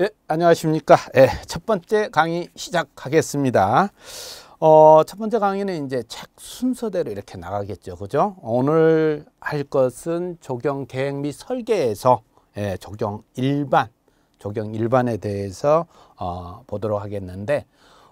예, 안녕하십니까. 예, 첫 번째 강의 시작하겠습니다. 어, 첫 번째 강의는 이제 책 순서대로 이렇게 나가겠죠. 그죠? 오늘 할 것은 조경 계획 및 설계에서 예, 조경 일반, 조경 일반에 대해서 어, 보도록 하겠는데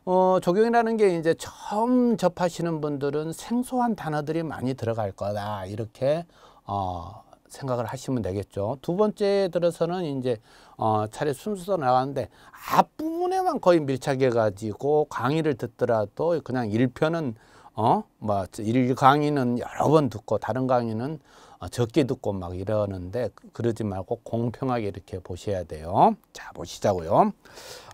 어, 조경이라는 게 이제 처음 접하시는 분들은 생소한 단어들이 많이 들어갈 거다. 이렇게 어, 생각을 하시면 되겠죠. 두 번째 들어서는 이제 어, 차례 순서로 나가는데 앞부분에만 거의 밀착해 가지고 강의를 듣더라도 그냥 1편은 어, 뭐, 1 강의는 여러 번 듣고 다른 강의는 어, 적게 듣고 막 이러는데 그, 그러지 말고 공평하게 이렇게 보셔야 돼요. 자, 보시자고요.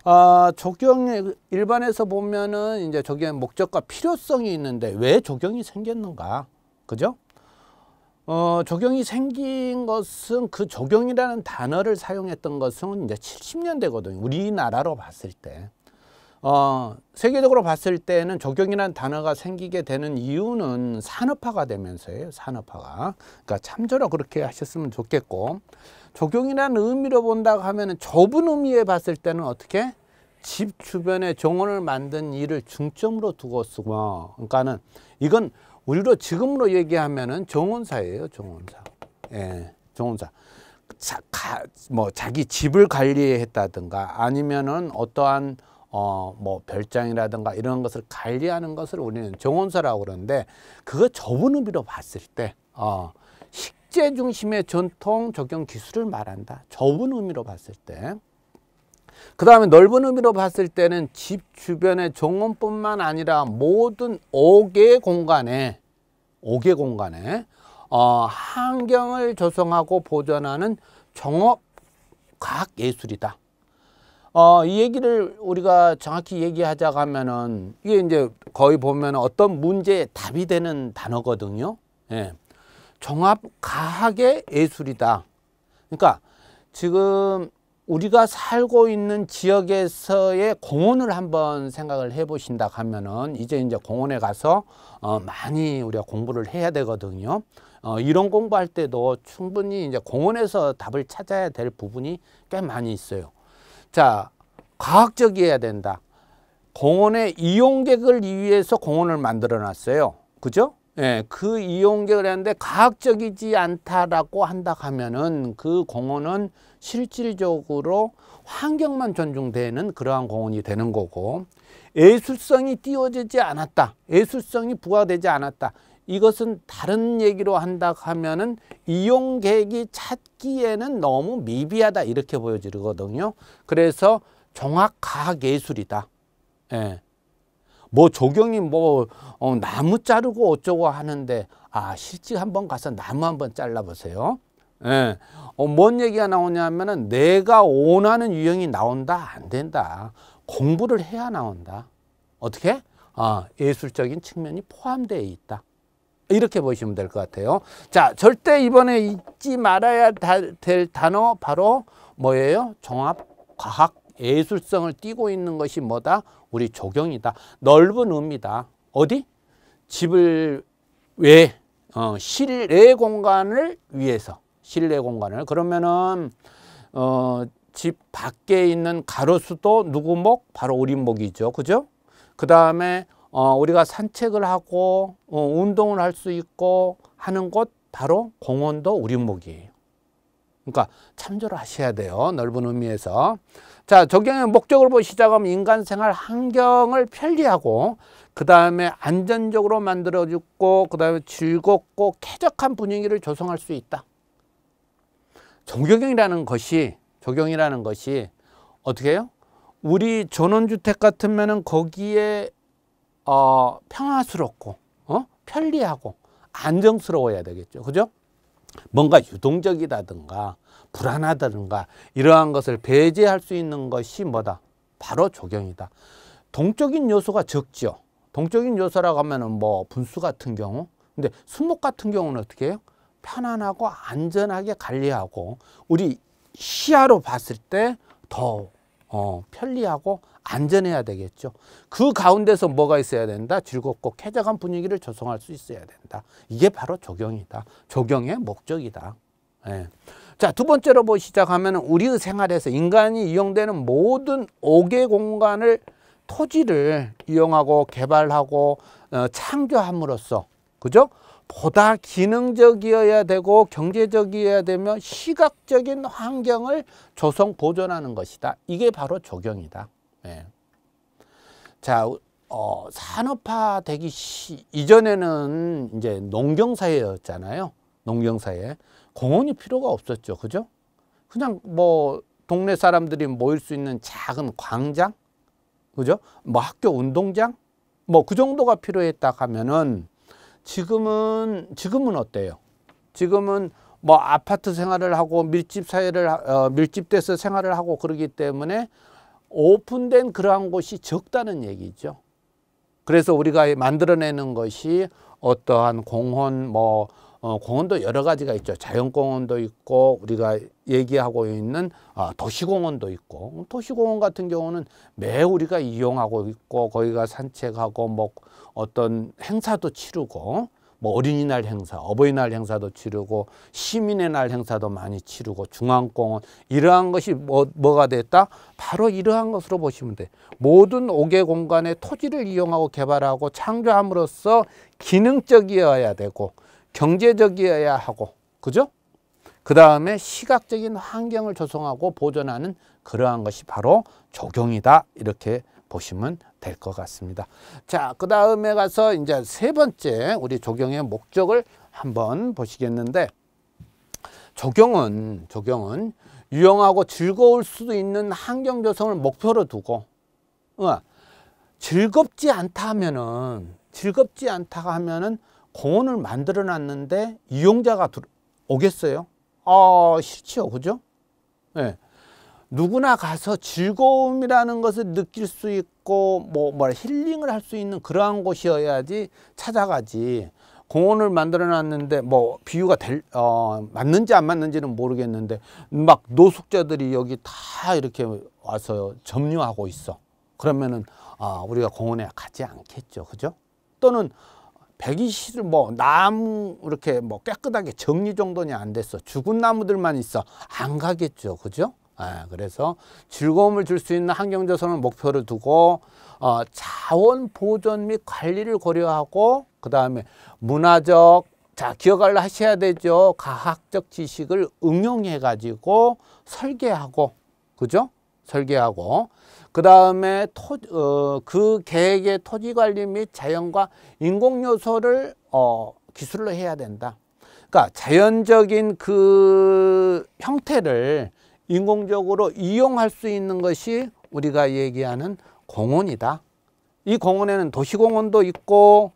어, 조경 일반에서 보면은 이제 조경의 목적과 필요성이 있는데 왜 조경이 생겼는가? 그죠? 어, 조경이 생긴 것은 그 조경이라는 단어를 사용했던 것은 이제 70년대거든요. 우리나라로 봤을 때. 어, 세계적으로 봤을 때는 조경이라는 단어가 생기게 되는 이유는 산업화가 되면서예요. 산업화가. 그러니까 참조로 그렇게 하셨으면 좋겠고 조경이라는 의미로 본다고 하면은 좁은 의미에 봤을 때는 어떻게 집 주변에 정원을 만든 일을 중점으로 두고 쓰고 그러니까는 이건 우리로 지금으로 얘기하면은 정원사예요, 정원사. 예, 정원사. 자, 가, 뭐 자기 집을 관리했다든가 아니면은 어떠한 어, 뭐 별장이라든가 이런 것을 관리하는 것을 우리는 정원사라고 그러는데 그거 좁은 의미로 봤을 때 어, 식재 중심의 전통 적용 기술을 말한다. 좁은 의미로 봤을 때. 그 다음에 넓은 의미로 봤을 때는 집 주변의 정원뿐만 아니라 모든 옥개 공간에 옥개 공간에 어, 환경을 조성하고 보존하는 종업 과학 예술이다. 어, 이 얘기를 우리가 정확히 얘기하자고 하면은 이게 이제 거의 보면 어떤 문제에 답이 되는 단어거든요. 예. 종합 과학의 예술이다. 그러니까 지금 우리가 살고 있는 지역에서의 공원을 한번 생각을 해 보신다 하면은 이제 이제 공원에 가서 어 많이 우리가 공부를 해야 되거든요. 어 이런 공부할 때도 충분히 이제 공원에서 답을 찾아야 될 부분이 꽤 많이 있어요. 자, 과학적이어야 된다. 공원의 이용객을 위해서 공원을 만들어 놨어요. 그죠? 예, 그 이용객을 했는데 과학적이지 않다라고 한다 하면은 그 공원은 실질적으로 환경만 존중되는 그러한 공원이 되는 거고 예술성이 띄워지지 않았다. 예술성이 부과되지 않았다. 이것은 다른 얘기로 한다 하면은 이용객이 찾기에는 너무 미비하다 이렇게 보여지거든요. 그래서 종합과학 예술이다. 예. 뭐 조경이 뭐 어, 나무 자르고 어쩌고 하는데 아 실제 한번 가서 나무 한번 잘라 보세요. 예. 어, 뭔 얘기가 나오냐면은 내가 원하는 유형이 나온다 안 된다. 공부를 해야 나온다. 어떻게? 아, 예술적인 측면이 포함되어 있다. 이렇게 보시면 될 것 같아요. 자, 절대 이번에 잊지 말아야 될 단어 바로 뭐예요? 종합 과학 예술성을 띄고 있는 것이 뭐다? 우리 조경이다. 넓은 의미다. 어디? 집을 왜 어, 실내 공간을 위해서 실내 공간을 그러면은 어, 집 밖에 있는 가로수도 누구 목? 바로 우리 목이죠. 그죠? 그 다음에 어, 우리가 산책을 하고 어, 운동을 할 수 있고 하는 곳 바로 공원도 우리 목이에요. 그러니까 참조를하셔야 돼요. 넓은 의미에서. 자, 적용의 목적으로 시작하면 인간 생활 환경을 편리하고 그 다음에 안전적으로 만들어주고 그 다음에 즐겁고 쾌적한 분위기를 조성할 수 있다. 조경이라는 것이 조경이라는 것이 어떻게 해요? 우리 전원주택 같으면은 거기에 어, 평화스럽고 어? 편리하고 안정스러워야 되겠죠. 그죠? 뭔가 유동적이다든가 불안하다든가 이러한 것을 배제할 수 있는 것이 뭐다? 바로 조경이다. 동적인 요소가 적죠. 동적인 요소라고 하면은 뭐 분수 같은 경우. 근데 수목 같은 경우는 어떻게 해요? 편안하고 안전하게 관리하고 우리 시야로 봤을 때더 어, 편리하고 안전해야 되겠죠. 그 가운데서 뭐가 있어야 된다? 즐겁고 쾌적한 분위기를 조성할 수 있어야 된다. 이게 바로 조경이다. 조경의 목적이다. 예. 자, 두 번째로 뭐 시작하면 우리의 생활에서 인간이 이용되는 모든 옥개 공간을 토지를 이용하고 개발하고 어, 창조함으로써 그죠? 보다 기능적이어야 되고 경제적이어야 되며 시각적인 환경을 조성 보존하는 것이다. 이게 바로 조경이다. 네. 자, 어, 산업화 되기 시, 이전에는 이제 농경 사회였잖아요. 농경 사회. 공원이 필요가 없었죠. 그죠? 그냥 뭐 동네 사람들이 모일 수 있는 작은 광장. 그죠? 뭐 학교 운동장 뭐 그 정도가 필요했다 하면은 지금은 지금은 어때요? 지금은 뭐 아파트 생활을 하고 밀집 사회를 어, 밀집돼서 생활을 하고 그러기 때문에 오픈된 그러한 곳이 적다는 얘기죠. 그래서 우리가 만들어내는 것이 어떠한 공헌 뭐 어, 공원도 여러 가지가 있죠. 자연공원도 있고 우리가 얘기하고 있는 어, 도시공원도 있고 도시공원 같은 경우는 매 우리가 우 이용하고 있고 거기가 산책하고 뭐 어떤 행사도 치르고 뭐 어린이날 행사, 어버이날 행사도 치르고 시민의 날 행사도 많이 치르고 중앙공원 이러한 것이 뭐, 뭐가 됐다? 바로 이러한 것으로 보시면 돼. 모든 옥개 공간의 토지를 이용하고 개발하고 창조함으로써 기능적이어야 되고 경제적이어야 하고 그죠? 그 다음에 시각적인 환경을 조성하고 보존하는 그러한 것이 바로 조경이다 이렇게 보시면 될 것 같습니다. 자, 그 다음에 가서 이제 세 번째 우리 조경의 목적을 한번 보시겠는데 조경은 조경은 유용하고 즐거울 수도 있는 환경 조성을 목표로 두고 어, 즐겁지 않다 하면은 즐겁지 않다 하면은 공원을 만들어 놨는데 이용자가 오겠어요? 아싫죠 그죠? 네. 누구나 가서 즐거움이라는 것을 느낄 수 있고 뭐, 뭐 힐링을 할 수 있는 그러한 곳이어야지 찾아가지 공원을 만들어 놨는데 뭐 비유가 될, 어, 맞는지 안 맞는지는 모르겠는데 막 노숙자들이 여기 다 이렇게 와서 점유하고 있어 그러면은 아 우리가 공원에 가지 않겠죠 그죠? 또는 120, 뭐, 나무, 이렇게 뭐 깨끗하게 정리 정돈이 안 됐어. 죽은 나무들만 있어. 안 가겠죠. 그죠? 아, 그래서 즐거움을 줄 수 있는 환경조성을 목표로 두고, 어, 자원 보존 및 관리를 고려하고, 그 다음에 문화적, 자, 기억을 하셔야 되죠. 과학적 지식을 응용해가지고 설계하고, 그죠? 설계하고, 그 다음에 어, 그 계획의 토지관리 및 자연과 인공요소를 어, 기술로 해야 된다. 그러니까 자연적인 그 형태를 인공적으로 이용할 수 있는 것이 우리가 얘기하는 공원이다. 이 공원에는 도시공원도 있고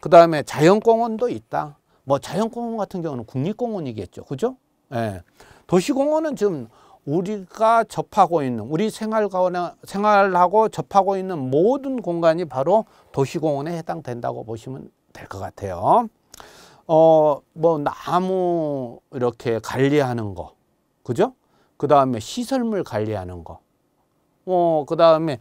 그 다음에 자연공원도 있다. 뭐 자연공원 같은 경우는 국립공원이겠죠. 그죠? 예. 도시공원은 지금 우리가 접하고 있는 우리 생활과 생활하고 접하고 있는 모든 공간이 바로 도시공원에 해당된다고 보시면 될 것 같아요. 어, 뭐 나무 이렇게 관리하는 거. 그죠? 그 다음에 시설물 관리하는 거. 어, 그 다음에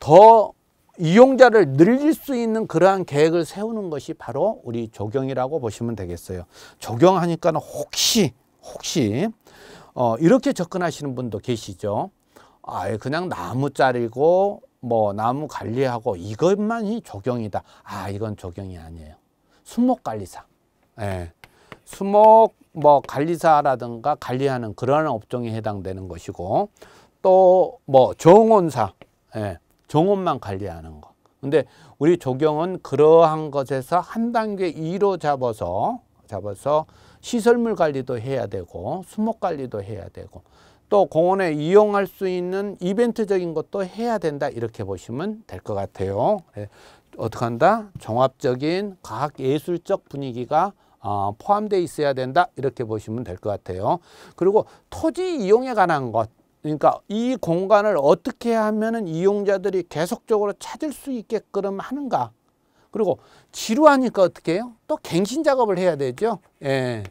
더 이용자를 늘릴 수 있는 그러한 계획을 세우는 것이 바로 우리 조경이라고 보시면 되겠어요. 조경하니까 혹시, 혹시 어, 이렇게 접근하시는 분도 계시죠. 아 그냥 나무 자르고 뭐 나무 관리하고 이것만이 조경이다. 아 이건 조경이 아니에요. 수목 관리사. 예. 수목 뭐 관리사라든가 관리하는 그런 업종에 해당되는 것이고 또 뭐 정원사. 예. 정원만 관리하는 거. 근데 우리 조경은 그러한 것에서 한 단계 위로 잡아서 잡아서 시설물 관리도 해야 되고 수목 관리도 해야 되고 또 공원에 이용할 수 있는 이벤트적인 것도 해야 된다 이렇게 보시면 될 것 같아요. 예. 어떻게 한다? 종합적인 과학예술적 분위기가 어, 포함되어 있어야 된다 이렇게 보시면 될 것 같아요. 그리고 토지 이용에 관한 것 그러니까 이 공간을 어떻게 하면 은 이용자들이 계속적으로 찾을 수 있게끔 하는가 그리고 지루하니까 어떻게 해요? 또 갱신 작업을 해야 되죠. 예.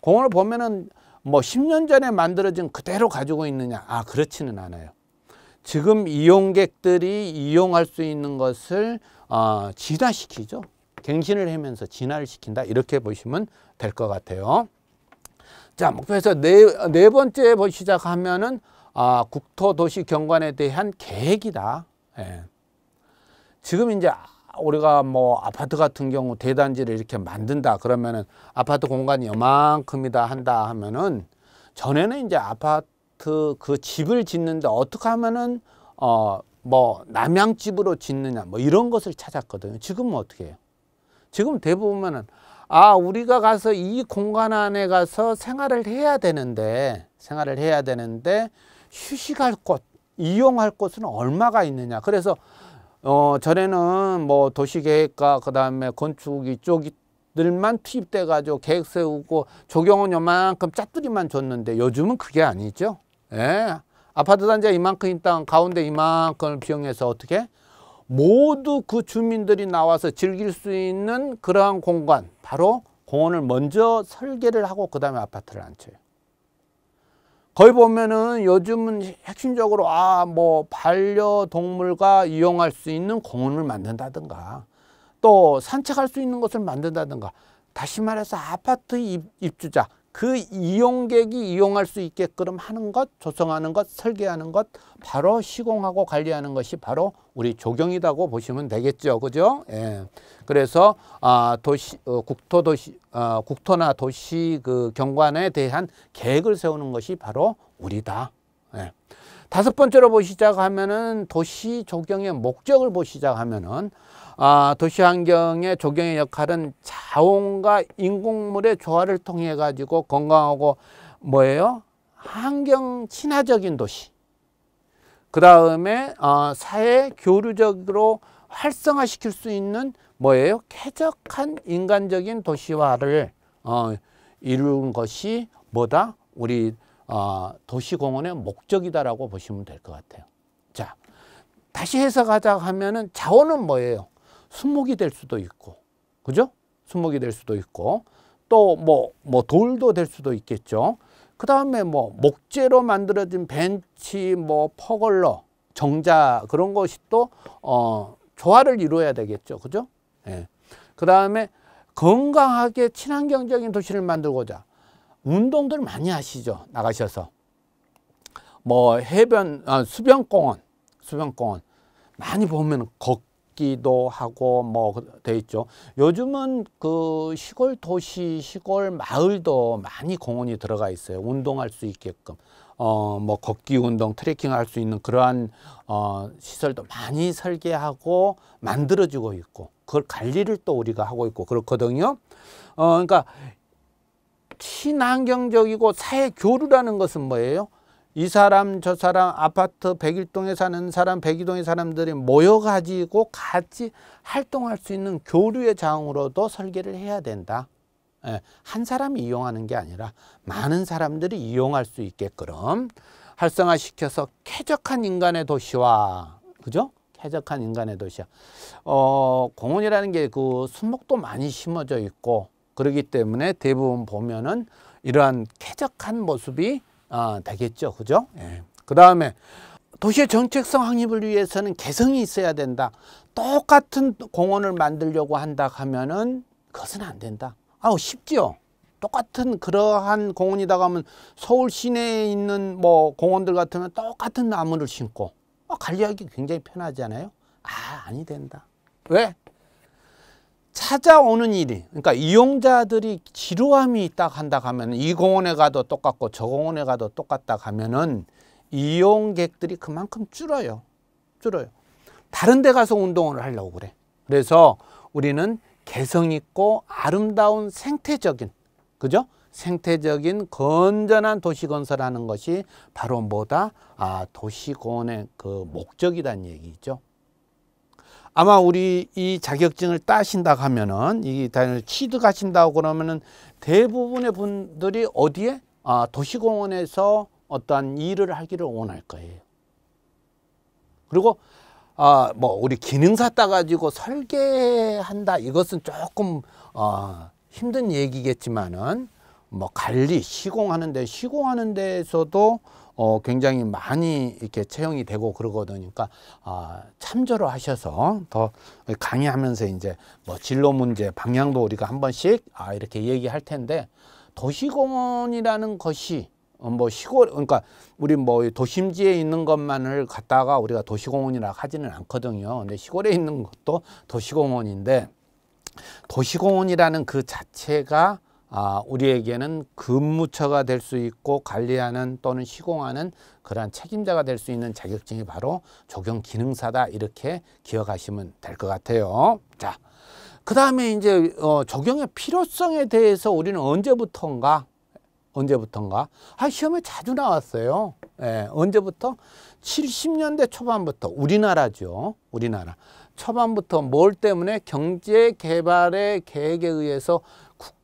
공을 원 보면은 뭐 10년 전에 만들어진 그대로 가지고 있느냐? 아, 그렇지는 않아요. 지금 이용객들이 이용할 수 있는 것을 어, 진화시키죠. 갱신을 하면서 진화를 시킨다. 이렇게 보시면 될 것 같아요. 자, 목표에서 네, 네 번째 시작하면은 아, 국토도시 경관에 대한 계획이다. 예. 지금 이제 우리가 뭐 아파트 같은 경우 대단지를 이렇게 만든다 그러면은 아파트 공간이 요만큼이다 한다 하면은 전에는 이제 아파트 그 집을 짓는데 어떻게 하면은 어 뭐 남양집으로 짓느냐 뭐 이런 것을 찾았거든요. 지금은 어떻게 해요? 지금 대부분은 아 우리가 가서 이 공간 안에 가서 생활을 해야 되는데 생활을 해야 되는데 휴식할 곳 이용할 곳은 얼마가 있느냐 그래서 어, 전에는 뭐 도시계획과 그 다음에 건축 이쪽들만 투입돼 가지고 계획 세우고 조경은 요만큼 짝들이만 줬는데 요즘은 그게 아니죠. 예. 아파트 단지가 이만큼 있다 가운데 이만큼을 비용해서 어떻게 모두 그 주민들이 나와서 즐길 수 있는 그러한 공간 바로 공원을 먼저 설계를 하고 그 다음에 아파트를 앉혀요. 거의 보면은 요즘은 핵심적으로 아 뭐 반려동물과 이용할 수 있는 공원을 만든다든가 또 산책할 수 있는 것을 만든다든가 다시 말해서 아파트 입, 입주자 그 이용객이 이용할 수 있게끔 하는 것, 조성하는 것, 설계하는 것, 바로 시공하고 관리하는 것이 바로 우리 조경이라고 보시면 되겠죠. 그죠? 예. 그래서 아, 도시 어, 국토 도시 어, 국토나 도시 그 경관에 대한 계획을 세우는 것이 바로 우리다. 예. 다섯 번째로 보시자 하면은 도시 조경의 목적을 보시자 하면은 아, 도시 환경의 조경의 역할은 자원과 인공물의 조화를 통해 가지고 건강하고 뭐예요? 환경 친화적인 도시. 그 다음에 어, 사회 교류적으로 활성화시킬 수 있는 뭐예요? 쾌적한 인간적인 도시화를 어, 이루는 것이 뭐다? 우리 어, 도시공원의 목적이다라고 보시면 될 것 같아요. 자, 다시 해석하자 하면은 자원은 뭐예요? 수목이 될 수도 있고 그죠? 수목이 될 수도 있고 또 뭐뭐 뭐 돌도 될 수도 있겠죠. 그 다음에 뭐 목재로 만들어진 벤치, 뭐 퍼걸러, 정자 그런 것이 또 어, 조화를 이루어야 되겠죠, 그죠? 예. 그 다음에 건강하게 친환경적인 도시를 만들고자 운동들 많이 하시죠, 나가셔서 뭐 해변, 아, 수변공원, 수변공원 많이 보면 걷 기도 하고 뭐돼 그, 있죠. 요즘은 그 시골 도시, 시골 마을도 많이 공원이 들어가 있어요. 운동할 수 있게끔. 어, 뭐 걷기 운동, 트레킹 할 수 있는 그러한 어, 시설도 많이 설계하고 만들어지고 있고 그걸 관리를 또 우리가 하고 있고 그렇거든요. 어, 그러니까 친환경적이고 사회 교류라는 것은 뭐예요? 이 사람 저 사람 아파트 101동에 사는 사람 102동의 사람들이 모여가지고 같이 활동할 수 있는 교류의 장으로도 설계를 해야 된다. 예, 한 사람이 이용하는 게 아니라 많은 사람들이 이용할 수 있게끔 활성화시켜서 쾌적한 인간의 도시화 그죠? 쾌적한 인간의 도시화 어, 공원이라는 게그 순목도 많이 심어져 있고 그러기 때문에 대부분 보면은 이러한 쾌적한 모습이 어, 되겠죠. 그죠? 예. 그 다음에 도시의 정책성 확립을 위해서는 개성이 있어야 된다. 똑같은 공원을 만들려고 한다 하면은 그것은 안 된다. 아우 쉽지요. 똑같은 그러한 공원이다 가면 서울 시내에 있는 뭐 공원들 같으면 똑같은 나무를 심고 뭐 관리하기 굉장히 편하잖아요. 아, 아니 된다. 왜? 찾아오는 일이 그러니까 이용자들이 지루함이 있다 한다 하면 이 공원에 가도 똑같고 저 공원에 가도 똑같다 하면은 이용객들이 그만큼 줄어요 줄어요 다른 데 가서 운동을 하려고 그래 그래서 우리는 개성 있고 아름다운 생태적인 그죠 생태적인 건전한 도시 건설하는 것이 바로 뭐다 아 도시 공원의 그 목적이란 얘기죠. 아마 우리 이 자격증을 따신다 하면은 이 단을 취득하신다고 그러면은 대부분의 분들이 어디에 아, 도시공원에서 어떠한 일을 하기를 원할 거예요. 그리고 아, 뭐 우리 기능사 따가지고 설계한다 이것은 조금 어, 힘든 얘기겠지만은 뭐 관리 시공하는데 시공하는 데에서도 어, 굉장히 많이 이렇게 채용이 되고 그러거든요. 그러니까 아, 참조를 하셔서 더 강의하면서 이제 뭐 진로 문제 방향도 우리가 한 번씩 아 이렇게 얘기할 텐데 도시공원이라는 것이 어, 뭐 시골 그러니까 우리 뭐 도심지에 있는 것만을 갖다가 우리가 도시공원이라 하지는 않거든요. 근데 시골에 있는 것도 도시공원인데 도시공원이라는 그 자체가 아, 우리에게는 근무처가 될 수 있고 관리하는 또는 시공하는 그러한 책임자가 될 수 있는 자격증이 바로 조경 기능사다 이렇게 기억하시면 될 것 같아요. 자, 그 다음에 이제 어, 조경의 필요성에 대해서 우리는 언제부턴가 언제부턴가 아 시험에 자주 나왔어요. 예, 언제부터? 70년대 초반부터 우리나라죠. 우리나라. 초반부터 뭘 때문에 경제 개발의 계획에 의해서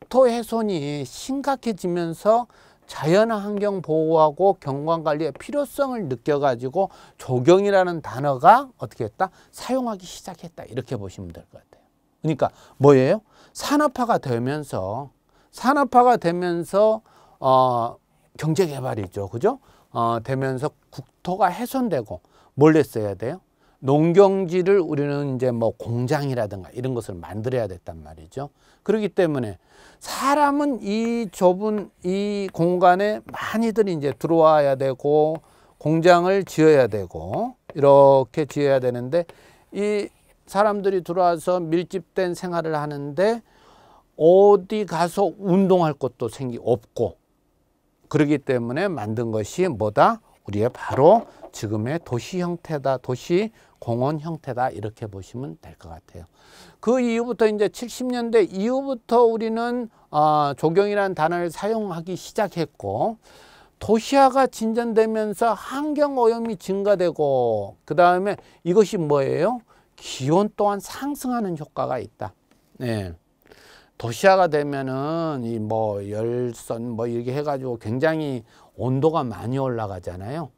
국토 훼손이 심각해지면서 자연환경 보호하고 경관관리의 필요성을 느껴가지고 조경이라는 단어가 어떻게 했다? 사용하기 시작했다. 이렇게 보시면 될 것 같아요. 그러니까 뭐예요? 산업화가 되면서 산업화가 되면서 어, 경제개발이죠. 그죠? 어, 되면서 국토가 훼손되고 뭘 했어야 돼요? 농경지를 우리는 이제 뭐 공장이라든가 이런 것을 만들어야 됐단 말이죠. 그렇기 때문에 사람은 이 좁은 이 공간에 많이들 이제 들어와야 되고 공장을 지어야 되고 이렇게 지어야 되는데 이 사람들이 들어와서 밀집된 생활을 하는데 어디 가서 운동할 것도 생기 없고 그러기 때문에 만든 것이 뭐다? 우리의 바로 지금의 도시 형태다. 도시 공원 형태다 이렇게 보시면 될 것 같아요. 그 이후부터 이제 70년대 이후부터 우리는 어, 조경이라는 단어를 사용하기 시작했고 도시화가 진전되면서 환경오염이 증가되고 그 다음에 이것이 뭐예요? 기온 또한 상승하는 효과가 있다. 네. 도시화가 되면은 이 뭐 열선 뭐 이렇게 해가지고 굉장히 온도가 많이 올라가잖아요.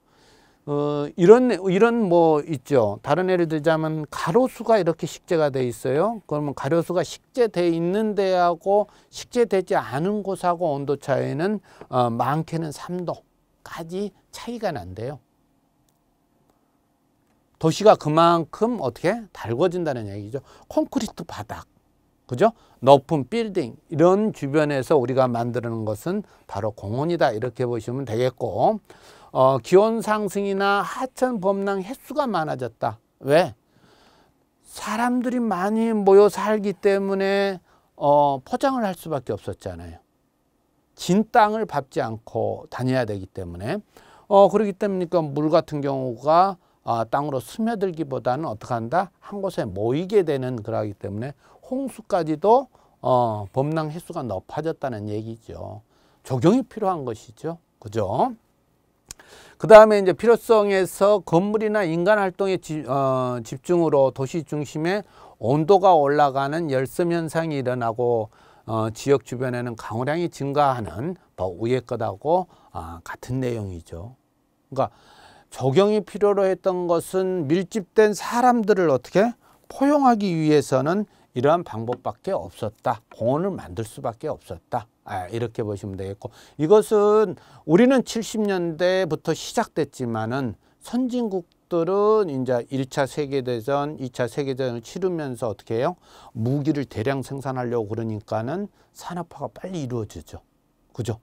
어, 이런, 이런 뭐 있죠. 다른 예를 들자면 가로수가 이렇게 식재가 돼 있어요. 그러면 가로수가 식재돼 있는 데하고 식재되지 않은 곳하고 온도 차이는 어, 많게는 3도까지 차이가 난대요. 도시가 그만큼 어떻게 달궈진다는 얘기죠. 콘크리트 바닥, 그죠? 높은 빌딩 이런 주변에서 우리가 만드는 것은 바로 공원이다 이렇게 보시면 되겠고 어, 기온 상승이나 하천 범랑 횟수가 많아졌다. 왜? 사람들이 많이 모여 살기 때문에 어, 포장을 할 수밖에 없었잖아요. 진 땅을 밟지 않고 다녀야 되기 때문에 어, 그러기 때문에 물 같은 경우가 어, 땅으로 스며들기보다는 어떻게 한다? 한 곳에 모이게 되는 그러기 때문에 홍수까지도 어, 범람 횟수가 높아졌다는 얘기죠. 조경이 필요한 것이죠. 그죠? 그 다음에 이제 필요성에서 건물이나 인간 활동에 지, 어, 집중으로 도시 중심에 온도가 올라가는 열섬 현상이 일어나고 어, 지역 주변에는 강우량이 증가하는 뭐 위에 것하고 아, 같은 내용이죠. 그러니까 적용이 필요로 했던 것은 밀집된 사람들을 어떻게 포용하기 위해서는 이러한 방법밖에 없었다. 공원을 만들 수밖에 없었다. 아, 이렇게 보시면 되겠고 이것은 우리는 70년대부터 시작됐지만은 선진국들은 이제 1차 세계대전, 2차 세계대전을 치르면서 어떻게 해요? 무기를 대량 생산하려고 그러니까는 산업화가 빨리 이루어지죠. 그죠?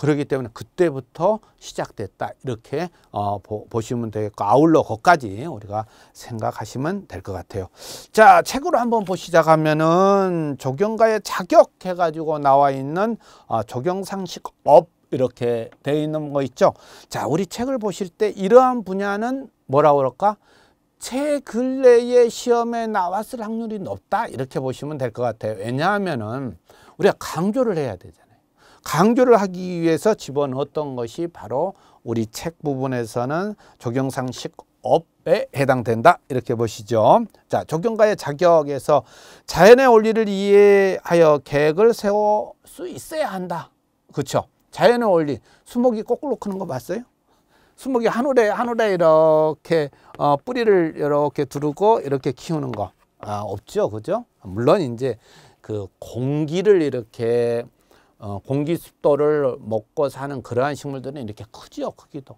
그러기 때문에 그때부터 시작됐다 이렇게 어, 보, 보시면 되겠고 아울러 거까지 우리가 생각하시면 될 것 같아요 자 책으로 한번 보시자 하면은 조경가의 자격 해가지고 나와 있는 어, 조경상식업 이렇게 돼 있는 거 있죠 자 우리 책을 보실 때 이러한 분야는 뭐라 그럴까 최근래의 시험에 나왔을 확률이 높다 이렇게 보시면 될 것 같아요 왜냐하면은 우리가 강조를 해야 되잖아요 강조를 하기 위해서 집어넣었던 것이 바로 우리 책 부분에서는 적용상식 업에 해당된다 이렇게 보시죠. 자 적용가의 자격에서 자연의 원리를 이해하여 계획을 세울 수 있어야 한다. 그렇죠? 자연의 원리 수목이 거꾸로 크는 거 봤어요? 수목이 하늘에 하늘에 이렇게 어, 뿌리를 이렇게 두르고 이렇게 키우는 거 아, 없죠, 그죠? 물론 이제 그 공기를 이렇게 어, 공기 습도를 먹고 사는 그러한 식물들은 이렇게 크지요 크기도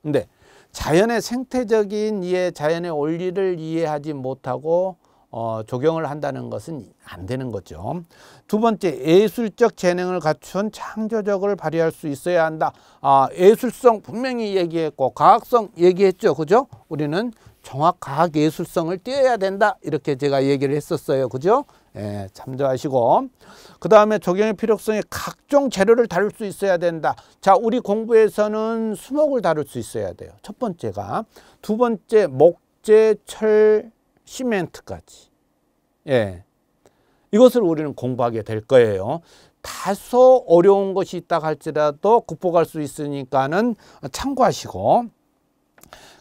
근데 자연의 생태적인 이해 자연의 원리를 이해하지 못하고 어, 적용을 한다는 것은 안 되는 거죠. 두 번째, 예술적 재능을 갖춘 창조적을 발휘할 수 있어야 한다. 아, 예술성 분명히 얘기했고 과학성 얘기했죠. 그죠? 우리는 정확 과학 예술성을 띄어야 된다. 이렇게 제가 얘기를 했었어요. 그죠? 예, 참조하시고 그 다음에 조경의필요성에 각종 재료를 다룰 수 있어야 된다. 자, 우리 공부에서는 수목을 다룰 수 있어야 돼요. 첫 번째가 두 번째 목재, 철, 시멘트까지 예, 이것을 우리는 공부하게 될 거예요. 다소 어려운 것이 있다 할지라도 극복할 수 있으니까는 참고하시고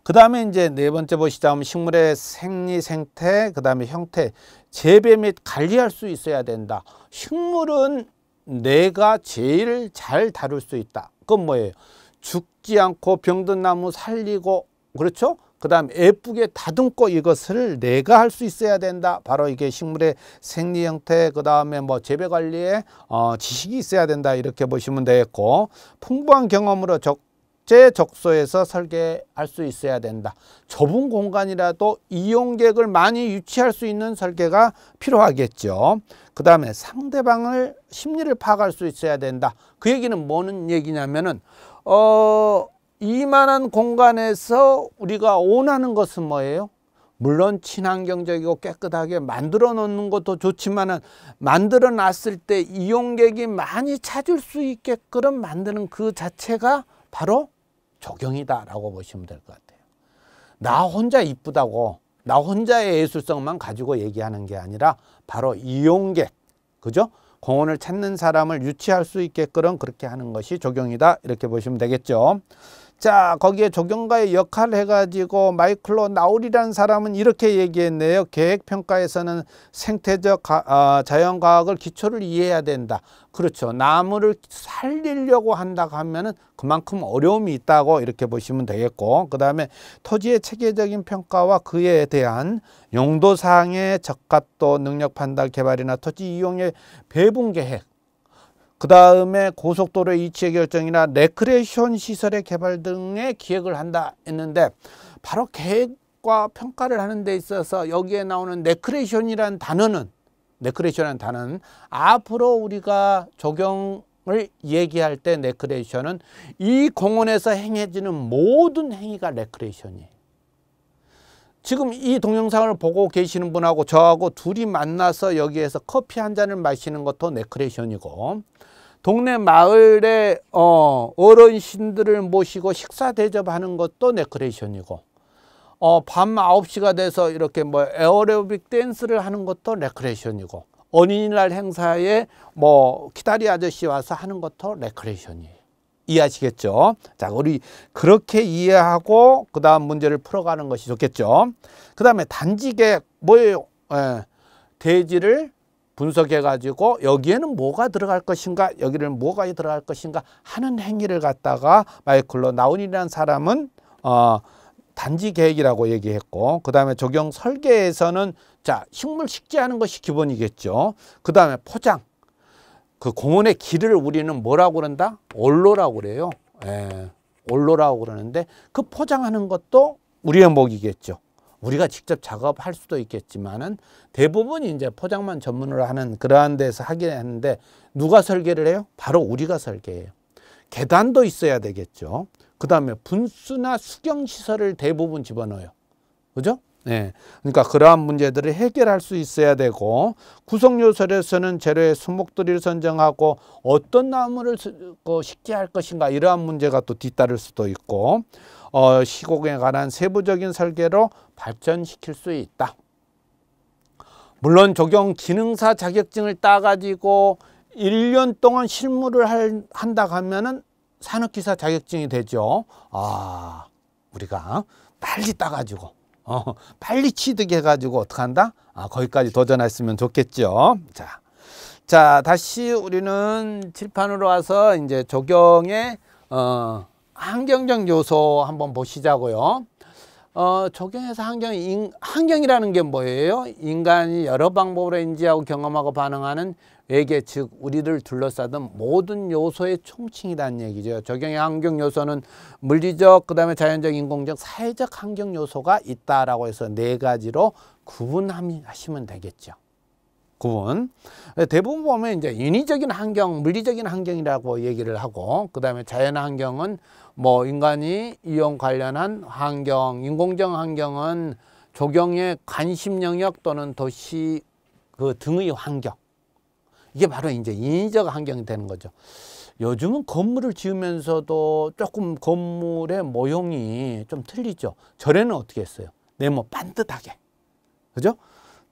그 다음에 이제 네 번째 보시자 면 식물의 생리, 생태, 그 다음에 형태 재배 및 관리할 수 있어야 된다. 식물은 내가 제일 잘 다룰 수 있다. 그건 뭐예요? 죽지 않고 병든 나무 살리고 그렇죠? 그 다음 예쁘게 다듬고 이것을 내가 할 수 있어야 된다. 바로 이게 식물의 생리 형태, 그 다음에 뭐 재배 관리에 어, 지식이 있어야 된다. 이렇게 보시면 되겠고, 풍부한 경험으로 적, 적재적소에서 설계할 수 있어야 된다. 좁은 공간이라도 이용객을 많이 유치할 수 있는 설계가 필요하겠죠. 그 다음에 상대방을 심리를 파악할 수 있어야 된다. 그 얘기는 뭐는 얘기냐면은 어 이만한 공간에서 우리가 원하는 것은 뭐예요? 물론 친환경적이고 깨끗하게 만들어 놓는 것도 좋지만 은 만들어 놨을 때 이용객이 많이 찾을 수 있게끔 만드는 그 자체가 바로 적용이다라고 보시면 될 것 같아요. 나 혼자 이쁘다고 나 혼자의 예술성만 가지고 얘기하는 게 아니라 바로 이용객, 그죠? 공원을 찾는 사람을 유치할 수 있게끔 그렇게 하는 것이 적용이다 이렇게 보시면 되겠죠. 자 거기에 조경가의 역할을 해가지고 마이클로 나울이라는 사람은 이렇게 얘기했네요. 계획평가에서는 생태적 가, 어, 자연과학을 기초를 이해해야 된다. 그렇죠. 나무를 살리려고 한다고 하면은 그만큼 어려움이 있다고 이렇게 보시면 되겠고 그 다음에 토지의 체계적인 평가와 그에 대한 용도사항의 적합도 능력 판단 개발이나 토지 이용의 배분 계획 그 다음에 고속도로 이체 결정이나 레크레이션 시설의 개발 등의 기획을 한다 했는데 바로 계획과 평가를 하는 데 있어서 여기에 나오는 레크레이션이란 단어는 레크레이션이라는 단어는 앞으로 우리가 적용 을 얘기할 때 레크레이션은 이 공원에서 행해지는 모든 행위가 레크레이션이에요. 지금 이 동영상을 보고 계시는 분하고 저하고 둘이 만나서 여기에서 커피 한 잔을 마시는 것도 네크레이션이고 동네 마을에 어, 어른신들을 모시고 식사 대접하는 것도 네크레이션이고 어, 밤 아홉 시가 돼서 이렇게 뭐 에어로빅 댄스를 하는 것도 레크레이션이고 어린이날 행사에 뭐 기다리 아저씨 와서 하는 것도 레크레이션이에요. 이해하시겠죠? 자, 우리 그렇게 이해하고 그 다음 문제를 풀어가는 것이 좋겠죠? 그 다음에 단지계 뭐예요? 에, 대지를 분석해가지고 여기에는 뭐가 들어갈 것인가 여기를 뭐가 들어갈 것인가 하는 행위를 갖다가 마이클로 나온이라는 사람은 어, 단지 계획이라고 얘기했고 그 다음에 적용 설계에서는 자 식물 식재하는 것이 기본이겠죠. 그 다음에 포장 그 공원의 길을 우리는 뭐라고 그런다? 올로라고 그래요. 예, 올로라고 그러는데 그 포장하는 것도 우리의 목이겠죠. 우리가 직접 작업할 수도 있겠지만은 대부분 이제 포장만 전문으로 하는 그러한 데서 하긴 했는데 누가 설계를 해요? 바로 우리가 설계해요. 계단도 있어야 되겠죠. 그 다음에 분수나 수경 시설을 대부분 집어넣어요. 그죠? 예. 그러니까 그러한 문제들을 해결할 수 있어야 되고 구성요설에서는 재료의 수목들을 선정하고 어떤 나무를 그 식재 할 것인가 이러한 문제가 또 뒤따를 수도 있고 어, 시공에 관한 세부적인 설계로 발전시킬 수 있다. 물론 적용 기능사 자격증을 따가지고 1년 동안 실무를 할, 한다 하면은 산업기사 자격증이 되죠. 아, 우리가 빨리 따가지고 어, 빨리 취득해가지고 어떡한다? 아, 거기까지 도전했으면 좋겠죠. 자. 자, 다시 우리는 칠판으로 와서 이제 조경의, 어, 환경적 요소 한번 보시자고요. 어, 조경에서 환경, 인, 환경이라는 게 뭐예요? 인간이 여러 방법으로 인지하고 경험하고 반응하는 외계 즉 우리를 둘러싸던 모든 요소의 총칭이라는 얘기죠. 적용의 환경 요소는 물리적, 그다음에 자연적, 인공적, 사회적 환경 요소가 있다라고 해서 네 가지로 구분하시면 되겠죠. 구분. 대부분 보면 이제 인위적인 환경, 물리적인 환경이라고 얘기를 하고, 그 다음에 자연 환경은 뭐 인간이 이용 관련한 환경, 인공적 환경은 조경의 관심 영역 또는 도시 그 등의 환경. 이게 바로 이제 인위적 환경이 되는 거죠. 요즘은 건물을 지으면서도 조금 건물의 모형이 좀 틀리죠. 전에는 어떻게 했어요? 네모 뭐 반듯하게. 그죠?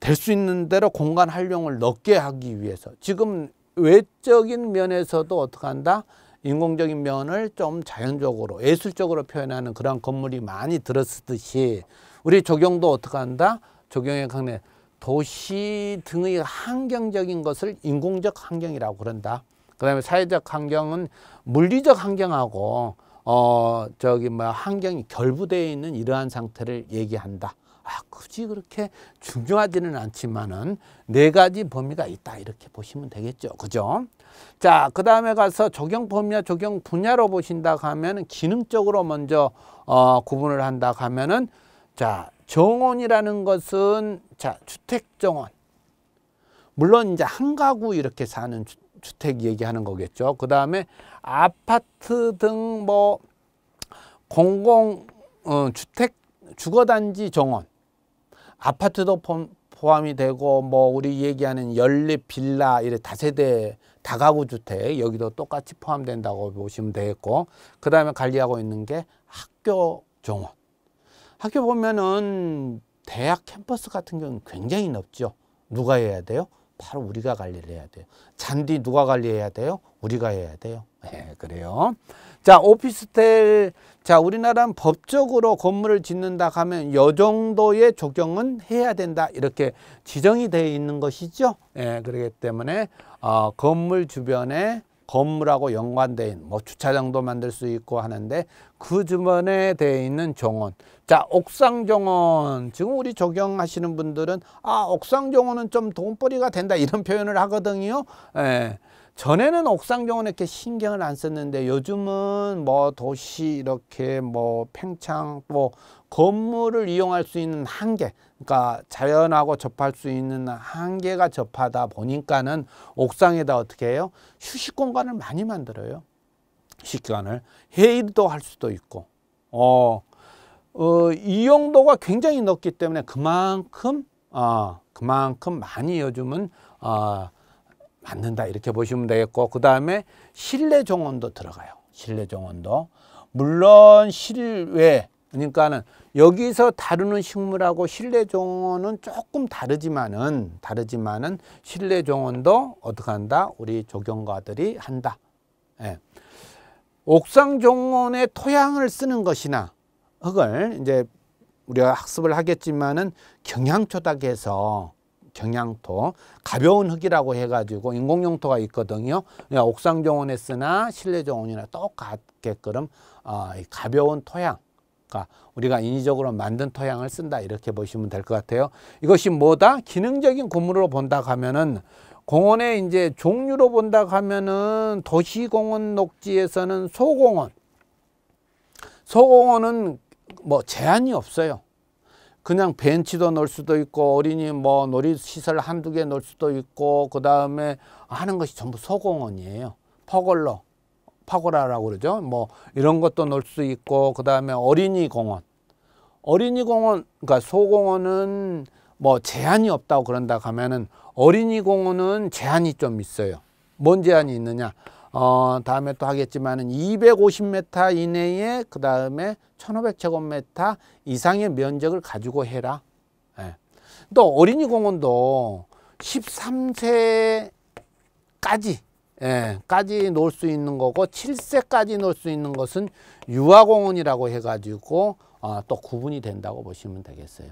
될 수 있는 대로 공간 활용을 넓게 하기 위해서 지금 외적인 면에서도 어떻게 한다? 인공적인 면을 좀 자연적으로 예술적으로 표현하는 그런 건물이 많이 들었듯이 우리 조경도 어떻게 한다? 조경의 강내 도시 등의 환경적인 것을 인공적 환경이라고 그런다. 그 다음에 사회적 환경은 물리적 환경하고 어 저기 뭐 환경이 결부되어 있는 이러한 상태를 얘기한다. 아 굳이 그렇게 중요하지는 않지만은 네 가지 범위가 있다 이렇게 보시면 되겠죠. 그죠? 자, 그 다음에 가서 적용 범위와 적용 분야로 보신다 하면은 기능적으로 먼저 어 구분을 한다 하면은 자, 정원이라는 것은 자 주택 정원 물론 이제 한 가구 이렇게 사는 주, 주택 얘기하는 거겠죠. 그 다음에 아파트 등 뭐 공공 어, 주택 주거단지 정원 아파트도 포, 포함이 되고 뭐 우리 얘기하는 연립 빌라 이래 다세대 다가구 주택 여기도 똑같이 포함된다고 보시면 되겠고 그 다음에 관리하고 있는 게 학교 정원 학교 보면은 대학 캠퍼스 같은 경우는 굉장히 높죠 누가 해야 돼요? 바로 우리가 관리를 해야 돼요. 잔디 누가 관리해야 돼요? 우리가 해야 돼요. 예, 네, 그래요. 자, 오피스텔. 자, 우리나라는 법적으로 건물을 짓는다 하면 요 정도의 조경은 해야 된다. 이렇게 지정이 되어 있는 것이죠. 예, 네, 그렇기 때문에 어, 건물 주변에 건물하고 연관된 뭐 주차장도 만들 수 있고 하는데 그 주변에 되어 있는 정원 자 옥상 정원 지금 우리 적용하시는 분들은 아 옥상 정원은 좀 돈벌이가 된다 이런 표현을 하거든요 예. 전에는 옥상정원 이렇게 신경을 안 썼는데 요즘은 뭐 도시 이렇게 뭐 팽창 뭐 건물을 이용할 수 있는 한계 그러니까 자연하고 접할 수 있는 한계가 접하다 보니까는 옥상에다 어떻게 해요? 휴식 공간을 많이 만들어요. 휴식 기간을 회의도 할 수도 있고 어, 어 이용도가 굉장히 높기 때문에 그만큼 어, 그만큼 많이 요즘은 어, 맞는다 이렇게 보시면 되겠고 그 다음에 실내 정원도 들어가요. 실내 정원도 물론 실외 그러니까는 여기서 다루는 식물하고 실내 정원은 조금 다르지만은 다르지만은 실내 정원도 어떻게 한다 우리 조경가들이 한다. 예. 옥상 정원의 토양을 쓰는 것이나 흙을 이제 우리가 학습을 하겠지만은 경향초닥에서 경향토 가벼운 흙이라고 해가지고 인공용토가 있거든요. 그러니까 옥상 정원에 쓰나 실내 정원이나 똑같게끔 어, 가벼운 토양, 그러니까 우리가 인위적으로 만든 토양을 쓴다 이렇게 보시면 될 것 같아요. 이것이 뭐다? 기능적인 건물로 본다 하면은 공원의 이제 종류로 본다 하면은 도시공원 녹지에서는 소공원, 소공원은 뭐 제한이 없어요. 그냥 벤치도 넣을 수도 있고 어린이 뭐 놀이시설 한두 개 넣을 수도 있고 그 다음에 하는 것이 전부 소공원이에요. 퍼걸러, 파고라라고 그러죠. 뭐 이런 것도 넣을 수 있고 그 다음에 어린이 공원. 어린이 공원, 그러니까 소공원은 뭐 제한이 없다고 그런다 하면은 어린이 공원은 제한이 좀 있어요. 뭔 제한이 있느냐? 어, 다음에 또 하겠지만은 250m 이내에 그 다음에 1500제곱미터 이상의 면적을 가지고 해라. 예. 또 어린이 공원도 13세까지 예, 까지 놀 수 있는 거고 7세까지 놀 수 있는 것은 유아공원이라고 해가지고 어, 또 구분이 된다고 보시면 되겠어요.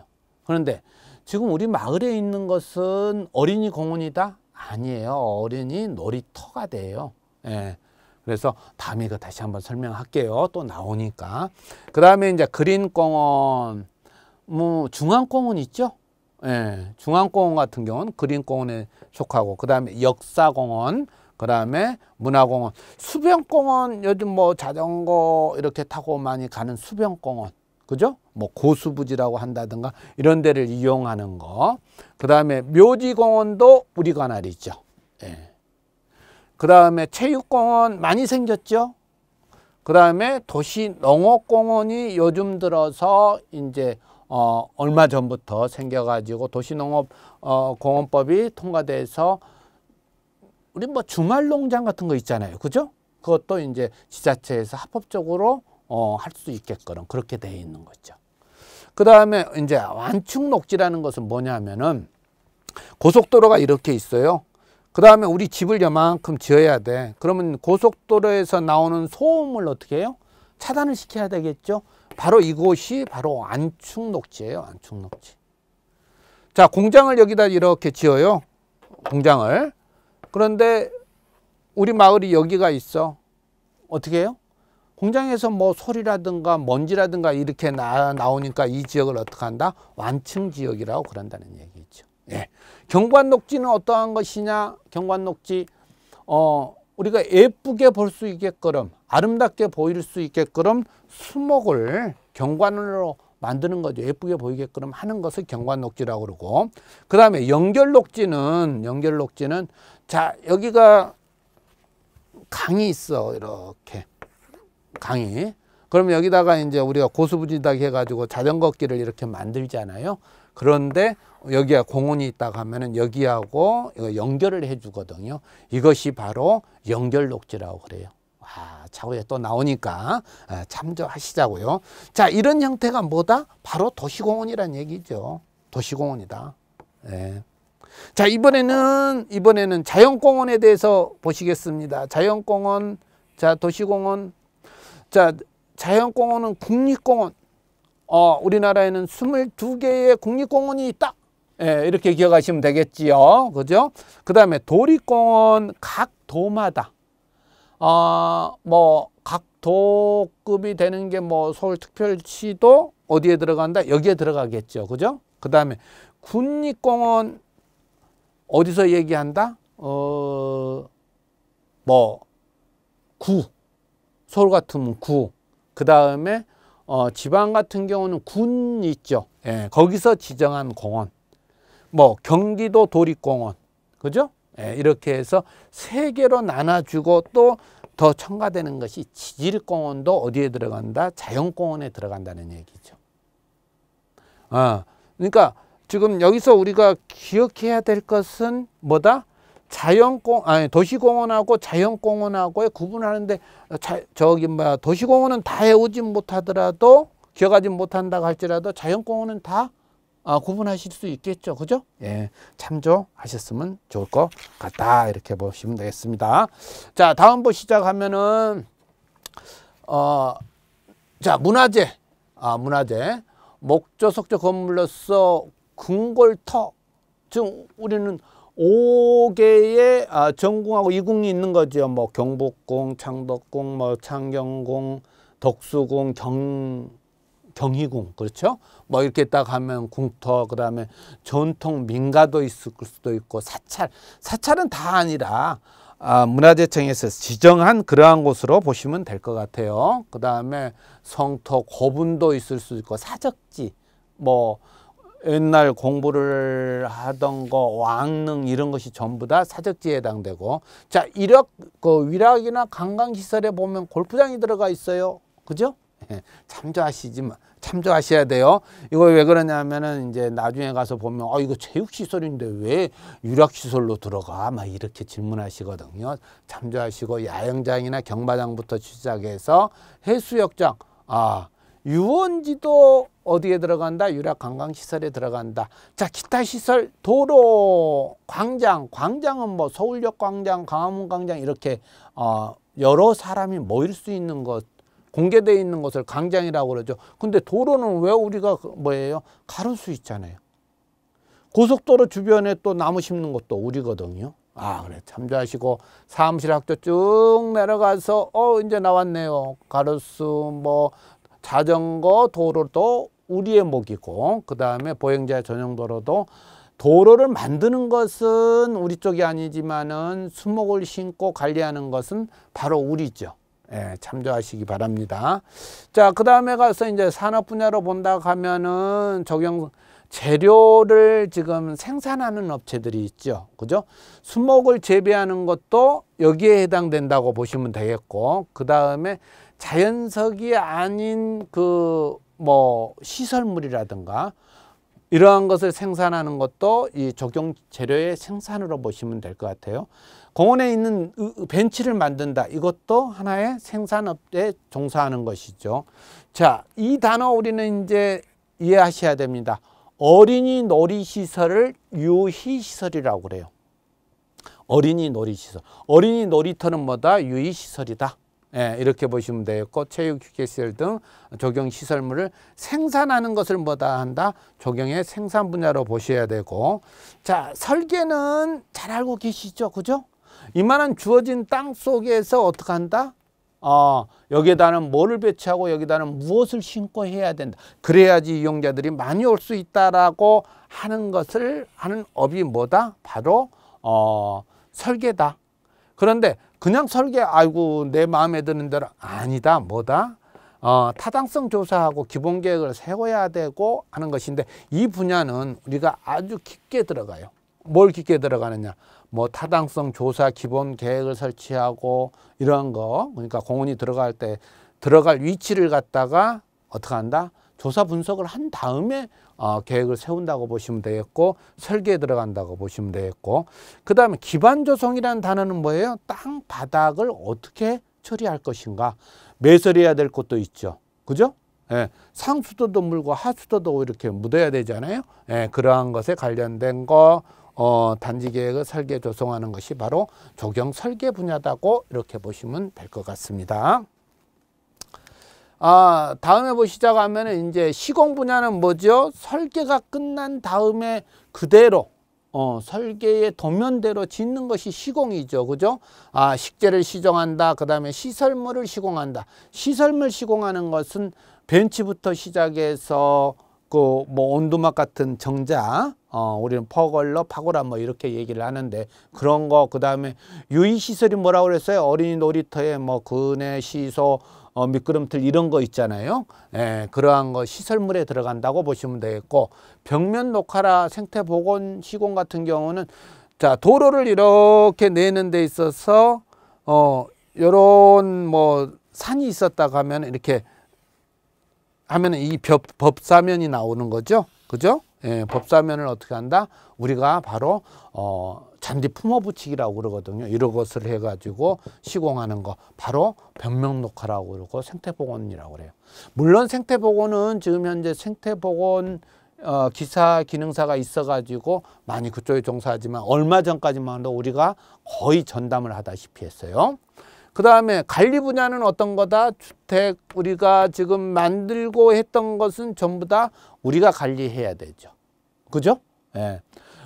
그런데 지금 우리 마을에 있는 것은 어린이 공원이다? 아니에요. 어린이 놀이터가 돼요. 예. 그래서 다음에 이거 다시 한번 설명할게요. 또 나오니까. 그 다음에 이제 그린공원, 뭐, 중앙공원 있죠? 예. 중앙공원 같은 경우는 그린공원에 속하고, 그 다음에 역사공원, 그 다음에 문화공원. 수변공원, 요즘 뭐 자전거 이렇게 타고 많이 가는 수변공원. 그죠? 뭐 고수부지라고 한다든가 이런 데를 이용하는 거. 그 다음에 묘지공원도 우리 관할 있죠. 예. 그 다음에 체육공원 많이 생겼죠. 그 다음에 도시 농업공원이 요즘 들어서 이제 어, 얼마 전부터 생겨가지고 도시농업 어, 공원법이 통과돼서 우리 뭐 주말 농장 같은 거 있잖아요, 그죠? 그것도 이제 지자체에서 합법적으로 어, 할수 있게끔 그렇게 돼 있는 거죠. 그 다음에 이제 완충 녹지라는 것은 뭐냐면은 고속도로가 이렇게 있어요. 그 다음에 우리 집을 요만큼 지어야 돼. 그러면 고속도로에서 나오는 소음을 어떻게 해요? 차단을 시켜야 되겠죠. 바로 이곳이 바로 안축녹지예요. 안축녹지. 자, 공장을 여기다 이렇게 지어요. 공장을. 그런데 우리 마을이 여기가 있어. 어떻게 해요? 공장에서 뭐 소리라든가 먼지라든가 이렇게 나, 나오니까 이 지역을 어떻게 한다? 완충 지역이라고 그런다는 얘기. 예. 경관 녹지는 어떠한 것이냐? 경관 녹지 어 우리가 예쁘게 볼 수 있게끔 아름답게 보일 수 있게끔 수목을 경관으로 만드는 거죠. 예쁘게 보이게끔 하는 것을 경관 녹지라고 그러고 그 다음에 연결 녹지는 연결 녹지는 자 여기가 강이 있어 이렇게 강이 그럼 여기다가 이제 우리가 고수부지닥 해가지고 자전거 길을 이렇게 만들잖아요. 그런데 여기에 공원이 있다고 하면은 여기하고 연결을 해주거든요. 이것이 바로 연결 녹지라고 그래요. 와, 아, 차후에 또 나오니까 아, 참조하시자고요. 자, 이런 형태가 뭐다? 바로 도시공원이란 얘기죠. 도시공원이다. 예. 자, 이번에는, 이번에는 자연공원에 대해서 보시겠습니다. 자연공원, 자, 도시공원. 자, 자연공원은 국립공원 어, 우리나라에는 22개의 국립공원이 있다 예, 이렇게 기억하시면 되겠지요 그죠 그 다음에 도립공원 각 도마다 어, 뭐 각 도급이 되는 게 뭐 서울특별시도 어디에 들어간다 여기에 들어가겠죠 그죠 그 다음에 국립공원 어디서 얘기한다 어 뭐 구 서울 같으면 구그 다음에 어, 지방 같은 경우는 군 있죠. 예, 거기서 지정한 공원. 뭐 경기도 도립공원. 그죠? 예, 이렇게 해서 세 개로 나눠주고 또 더 첨가되는 것이 지질공원도 어디에 들어간다? 자연공원에 들어간다는 얘기죠. 아, 그러니까 지금 여기서 우리가 기억해야 될 것은 뭐다? 자연공 아니 도시공원하고 자연공원하고의 구분하는데 자, 저기 뭐야 도시공원은 다 해오지 못하더라도 기억하지 못한다고 할지라도 자연공원은 다 아, 구분하실 수 있겠죠. 그죠? 예. 참조하셨으면 좋을 것 같다. 이렇게 보시면 되겠습니다. 자, 다음부 시작하면은, 어, 자, 문화재. 아, 문화재. 목조, 석조 건물로서 궁궐터. 즉, 우리는 오개의 아, 전궁하고 이궁이 있는 거죠. 뭐 경복궁, 창덕궁, 뭐 창경궁, 덕수궁, 경 경희궁 그렇죠? 뭐 이렇게 딱 하면 궁터 그다음에 전통 민가도 있을 수도 있고 사찰 사찰은 다 아니라 아, 문화재청에서 지정한 그러한 곳으로 보시면 될 것 같아요. 그다음에 성토 고분도 있을 수 있고 사적지 뭐 옛날 공부를 하던 거 왕릉 이런 것이 전부 다 사적지에 해당되고 자 이력 그 위락이나 관광시설에 보면 골프장이 들어가 있어요 그죠 예, 참조하시지만 참조하셔야 돼요 이거 왜 그러냐면은 이제 나중에 가서 보면 어 이거 체육시설인데 왜 유락시설로 들어가 막 이렇게 질문하시거든요 참조하시고 야영장이나 경마장부터 시작해서 해수욕장 아 유원지도 어디에 들어간다? 유락관광시설에 들어간다. 자, 기타 시설, 도로, 광장, 광장은 뭐 서울역 광장, 광화문 광장 이렇게 어, 여러 사람이 모일 수 있는 것, 공개되어 있는 것을 광장이라고 그러죠. 근데 도로는 왜 우리가 그 뭐예요? 가를 수 있잖아요. 고속도로 주변에 또 나무 심는 것도 우리거든요. 아 그래 참조하시고 사무실 학교 쭉 내려가서 어 이제 나왔네요 가로수 뭐 자전거 도로도 우리의 목이고그 다음에 보행자 전용도로도 도로를 만드는 것은 우리 쪽이 아니지만은 수목을 심고 관리하는 것은 바로 우리죠. 예, 참조하시기 바랍니다. 자, 그 다음에 가서 이제 산업 분야로 본다 하면은 적용 재료를 지금 생산하는 업체들이 있죠. 그죠? 수목을 재배하는 것도 여기에 해당된다고 보시면 되겠고, 그 다음에 자연석이 아닌 그 뭐 시설물이라든가 이러한 것을 생산하는 것도 이 적용 재료의 생산으로 보시면 될 것 같아요. 공원에 있는 벤치를 만든다. 이것도 하나의 생산업에 종사하는 것이죠. 자, 이 단어 우리는 이제 이해하셔야 됩니다. 어린이 놀이시설을 유희시설이라고 그래요. 어린이 놀이시설. 어린이 놀이터는 뭐다? 유희시설이다. 예, 이렇게 보시면 되겠고 체육 휴게실 등 조경 시설물을 생산하는 것을 뭐다 한다 조경의 생산 분야로 보셔야 되고 자 설계는 잘 알고 계시죠 그죠 이만한 주어진 땅 속에서 어떻게 한다 어, 여기에다는 뭐를 배치하고 여기다는 무엇을 신고 해야 된다. 그래야지 이용자들이 많이 올 수 있다라고 하는 것을 하는 업이 뭐다? 바로 어, 설계다. 그런데 그냥 설계 아이고 내 마음에 드는 대로 아니다 뭐다 어, 타당성 조사하고 기본 계획을 세워야 되고 하는 것인데 이 분야는 우리가 아주 깊게 들어가요. 뭘 깊게 들어가느냐? 뭐 타당성 조사 기본 계획을 설치하고 이런 거 그러니까 공원이 들어갈 때 들어갈 위치를 갖다가 어떻게 한다? 조사 분석을 한 다음에 어, 계획을 세운다고 보시면 되겠고 설계에 들어간다고 보시면 되겠고 그 다음에 기반 조성이라는 단어는 뭐예요? 땅 바닥을 어떻게 처리할 것인가 매설해야 될 것도 있죠. 그죠? 예, 상수도도 물고 하수도도 이렇게 묻어야 되잖아요. 예, 그러한 것에 관련된 거 어, 단지 계획을 설계 조성하는 것이 바로 조경 설계 분야다고 이렇게 보시면 될 것 같습니다. 아, 다음에 보시자고 뭐 하면은 이제 시공 분야는 뭐죠? 설계가 끝난 다음에 그대로 어, 설계의 도면대로 짓는 것이 시공이죠. 그죠? 아, 식재를 시정한다. 그 다음에 시설물을 시공한다. 시설물 시공하는 것은 벤치부터 시작해서 그 뭐 온두막 같은 정자, 어, 우리는 퍼걸러, 파고라 뭐 이렇게 얘기를 하는데 그런 거, 그 다음에 유의시설이 뭐라고 그랬어요? 어린이 놀이터에 뭐 그네, 시소, 어, 미끄럼틀 이런 거 있잖아요. 예, 그러한 거 시설물에 들어간다고 보시면 되겠고 벽면 녹화라 생태 복원 시공 같은 경우는 자 도로를 이렇게 내는 데 있어서 어 요런 뭐 산이 있었다 가면 이렇게 하면은 이 벽, 법사면이 나오는 거죠. 그죠? 예, 법사면을 어떻게 한다? 우리가 바로 어, 잔디 품어 붙이기라고 그러거든요. 이런 것을 해가지고 시공하는 거 바로 병명녹화라고 그러고 생태복원이라고 그래요. 물론 생태복원은 지금 현재 생태복원 어, 기사 기능사가 있어가지고 많이 그쪽에 종사하지만 얼마 전까지만 해도 우리가 거의 전담을 하다시피 했어요. 그 다음에 관리 분야는 어떤 거다? 주택 우리가 지금 만들고 했던 것은 전부 다 우리가 관리해야 되죠. 그죠? 예.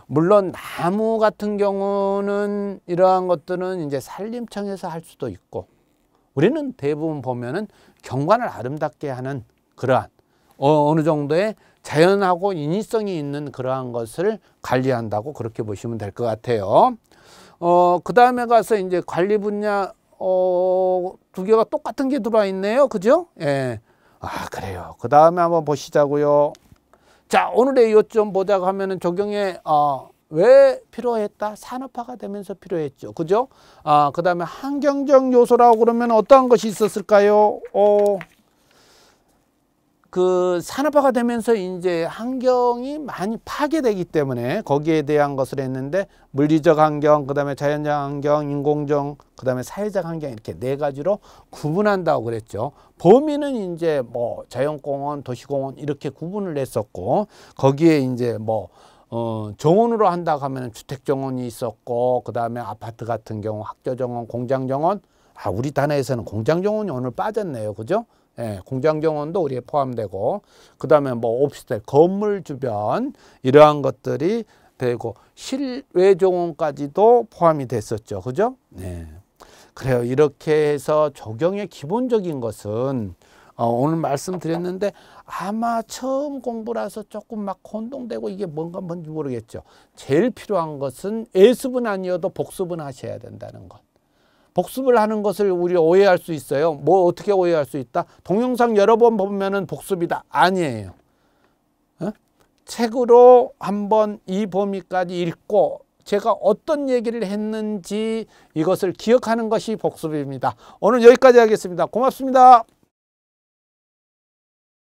물론 나무 같은 경우는 이러한 것들은 이제 산림청에서 할 수도 있고 우리는 대부분 보면은 경관을 아름답게 하는 그러한 어, 어느 정도의 자연하고 인위성이 있는 그러한 것을 관리한다고 그렇게 보시면 될 것 같아요. 어, 그 다음에 가서 이제 관리 분야 어, 두 개가 똑같은 게 들어와 있네요. 그죠? 예. 아, 그래요. 그 다음에 한번 보시자고요. 자, 오늘의 요점 보자고 하면은 조경에 어, 왜 필요했다? 산업화가 되면서 필요했죠. 그죠? 아, 그 다음에 환경적 요소라고 그러면 어떠한 것이 있었을까요? 어, 그 산업화가 되면서 이제 환경이 많이 파괴되기 때문에 거기에 대한 것을 했는데 물리적 환경, 그다음에 자연적 환경, 인공적, 그다음에 사회적 환경 이렇게 네 가지로 구분한다고 그랬죠. 범위는 이제 뭐 자연공원, 도시공원 이렇게 구분을 했었고 거기에 이제 뭐 어, 정원으로 한다 고 하면 주택 정원이 있었고 그다음에 아파트 같은 경우 학교 정원, 공장 정원. 아, 우리 단에서는 공장 정원이 오늘 빠졌네요. 그죠? 예, 공장 정원도 우리에 포함되고 그다음에 뭐옵스텔 건물 주변 이러한 것들이 되고 실외 정원까지도 포함이 됐었죠. 그죠? 네. 그래요. 이렇게 해서 적용의 기본적인 것은 어, 오늘 말씀드렸는데 아마 처음 공부라서 조금 막 혼동되고 이게 뭔가 뭔지 모르겠죠. 제일 필요한 것은 예습은 아니어도 복습은 하셔야 된다는 것. 복습을 하는 것을 우리 오해할 수 있어요. 뭐 어떻게 오해할 수 있다? 동영상 여러 번 보면은 복습이다. 아니에요. 어? 책으로 한번 이 범위까지 읽고 제가 어떤 얘기를 했는지 이것을 기억하는 것이 복습입니다. 오늘 여기까지 하겠습니다. 고맙습니다.